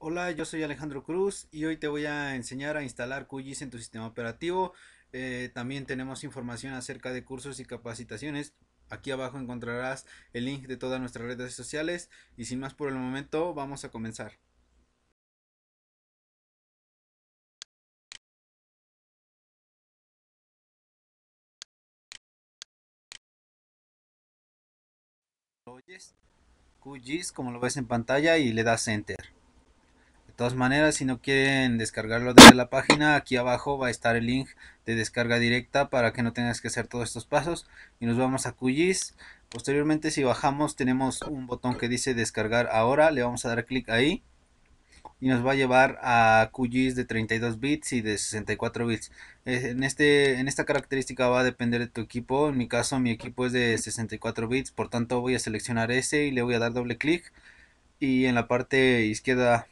Hola, yo soy Alejandro Cruz y hoy te voy a enseñar a instalar QGIS en tu sistema operativo. Eh, también tenemos información acerca de cursos y capacitaciones. Aquí abajo encontrarás el link de todas nuestras redes sociales y sin más por el momento vamos a comenzar. QGIS como lo ves en pantalla y le das enter. De todas maneras, si no quieren descargarlo desde la página, aquí abajo va a estar el link de descarga directa para que no tengas que hacer todos estos pasos. Y nos vamos a QGIS. Posteriormente, si bajamos, tenemos un botón que dice descargar ahora. Le vamos a dar clic ahí. Y nos va a llevar a QGIS de 32 bits y de 64 bits. En, este, en esta característica va a depender de tu equipo. En mi caso, mi equipo es de 64 bits. Por tanto, voy a seleccionar ese y le voy a dar doble clic. Y en la parte izquierda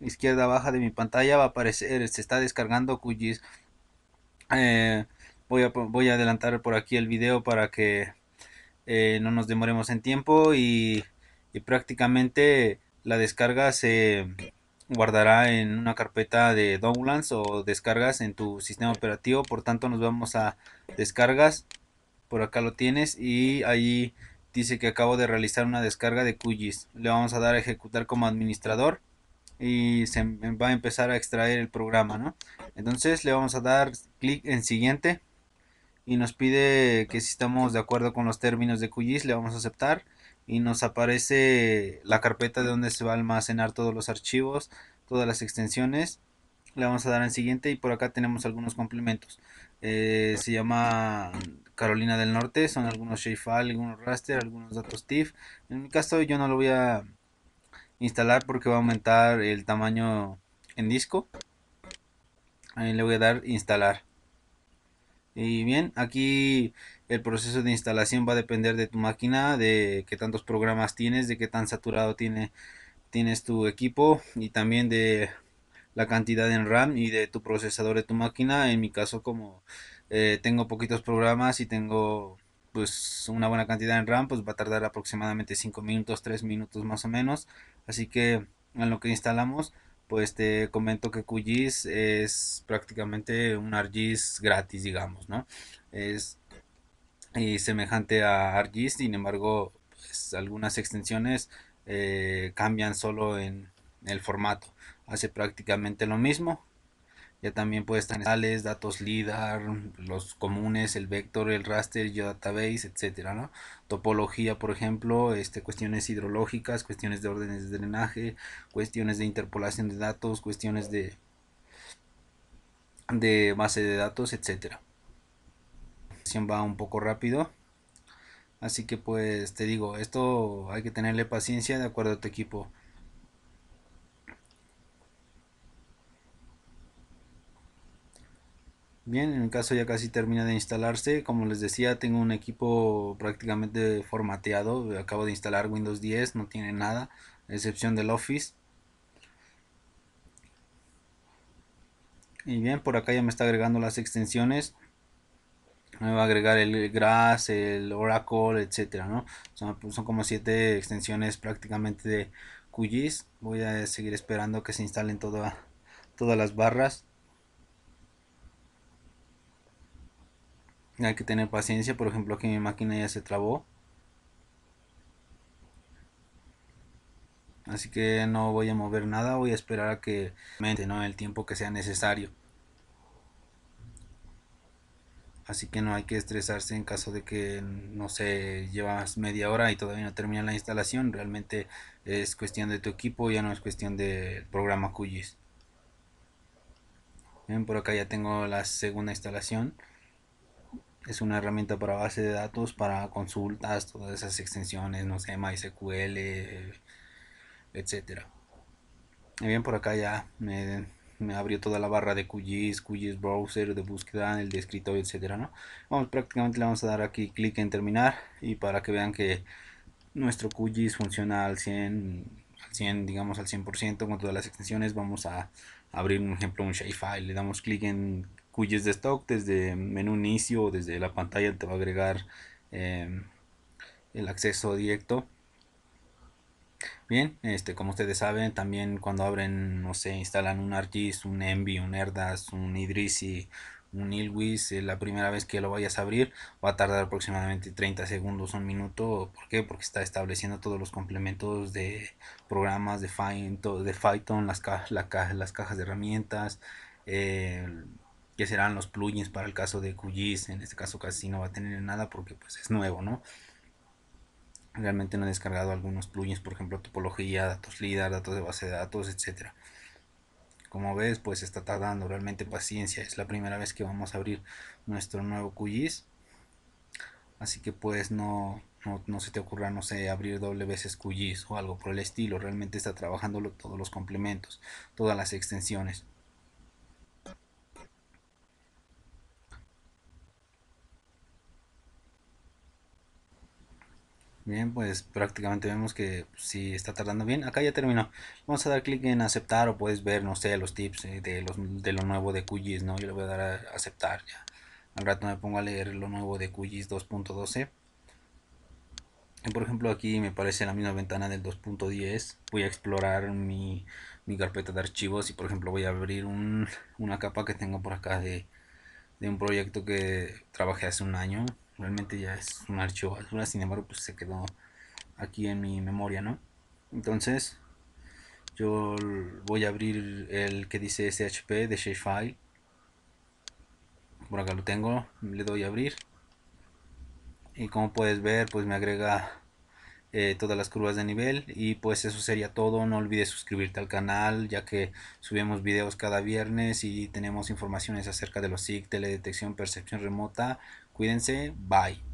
izquierda baja de mi pantalla va a aparecer, se este, está descargando QGIS. Eh, voy, a, voy a adelantar por aquí el video para que eh, no nos demoremos en tiempo y, prácticamente la descarga se guardará en una carpeta de downloads o descargas en tu sistema operativo por tanto nos vamos a descargas por acá lo tienes y ahí dice que acabo de realizar una descarga de QGIS le vamos a dar a ejecutar como administrador y se va a empezar a extraer el programa, ¿no? Entonces le vamos a dar clic en siguiente y nos pide que si estamos de acuerdo con los términos de QGIS le vamos a aceptar y nos aparece la carpeta de donde se va a almacenar todos los archivos, todas las extensiones. Le vamos a dar en siguiente y por acá tenemos algunos complementos. Eh, se llama Carolina del Norte, son algunos shapefile, algunos raster, algunos datos TIFF. En mi caso yo no lo voy a instalar porque va a aumentar el tamaño en disco ahí le voy a dar instalar y bien aquí el proceso de instalación va a depender de tu máquina de qué tantos programas tienes de qué tan saturado tiene tienes tu equipo y también de la cantidad en RAM y de tu procesador de tu máquina en mi caso como eh, tengo poquitos programas y tengo pues una buena cantidad en RAM, pues va a tardar aproximadamente 5 minutos, 3 minutos más o menos. Así que en lo que instalamos, pues te comento que QGIS es prácticamente un ArcGIS gratis, digamos, ¿no? Es semejante a ArcGIS, sin embargo, pues, algunas extensiones eh, cambian solo en el formato. Hace prácticamente lo mismo, ya también puede estar en datos LIDAR, los comunes, el vector, el raster, database etcétera, ¿no? Topología, por ejemplo, este, cuestiones hidrológicas, cuestiones de órdenes de drenaje, cuestiones de interpolación de datos, cuestiones de, de base de datos, etcétera. Va un poco rápido. Así que pues te digo, esto hay que tenerle paciencia de acuerdo a tu equipo. Bien, en el caso ya casi termina de instalarse. Como les decía, tengo un equipo prácticamente formateado. Acabo de instalar Windows 10, no tiene nada, a excepción del Office. Y bien, por acá ya me está agregando las extensiones. Me va a agregar el Grass, el Oracle, etc pues, Son, como siete extensiones prácticamente de QGIS. Voy a seguir esperando que se instalen todas las barras. Hay que tener paciencia, por ejemplo aquí mi máquina ya se trabó. Así que no voy a mover nada, voy a esperar a que mente ¿no? el tiempo que sea necesario. Así que no hay que estresarse en caso de que, no se llevas media hora y todavía no termina la instalación. Realmente es cuestión de tu equipo, ya no es cuestión del programa QGIS. Bien, por acá ya tengo la segunda instalación es una herramienta para base de datos, para consultas, todas esas extensiones, no sé, MySQL, etc. Bien, por acá ya me, abrió toda la barra de QGIS, QGIS browser, de búsqueda, el de escritorio, etc. ¿no? Vamos, prácticamente le vamos a dar aquí clic en terminar y para que vean que nuestro QGIS funciona al 100, al 100 digamos al 100% con todas las extensiones, vamos a abrir un ejemplo, un shapefile, le damos clic en cuyos de stock desde menú mm, inicio desde la pantalla te va a agregar em, el acceso directo bien este como ustedes saben también cuando abren no sé instalan un ArcGIS un Envy un Erdas un Idrisi un Ilwis eh, la primera vez que lo vayas a abrir va a tardar aproximadamente 30 segundos un minuto ¿por qué? porque está estableciendo todos los complementos de programas de Python de Python las, la las cajas de herramientas que serán los plugins para el caso de QGIS, en este caso casi no va a tener nada porque pues es nuevo, ¿no? Realmente no he descargado algunos plugins, por ejemplo, topología, datos LIDAR, datos de base de datos, etc. Como ves, pues está tardando realmente paciencia, es la primera vez que vamos a abrir nuestro nuevo QGIS. Así que pues no, no, se te ocurra, no sé, abrir doble veces QGIS o algo por el estilo. Realmente está trabajando todos los complementos, todas las extensiones. Bien, pues prácticamente vemos que si está tardando bien. Acá ya terminó. Vamos a dar clic en aceptar o puedes ver, no sé, los tips eh, de, lo nuevo de QGIS, ¿no? Yo le voy a dar a aceptar ya. Al rato me pongo a leer lo nuevo de QGIS 2.12. Por ejemplo, aquí me parece la misma ventana del 2.10. Voy a explorar mi, mi, carpeta de archivos y, por ejemplo, voy a abrir un, una capa que tengo por acá de, de un proyecto que trabajé hace un año realmente ya es un archivo basura, sin embargo pues se quedó aquí en mi memoria, ¿no? Entonces yo voy a abrir el que dice SHP de shapefile, por acá lo tengo, le doy a abrir y como puedes ver pues me agrega eh, todas las curvas de nivel y pues eso sería todo no olvides suscribirte al canal ya que subimos videos cada viernes y tenemos informaciones acerca de los SIG, teledetección, percepción remota Cuídense, bye.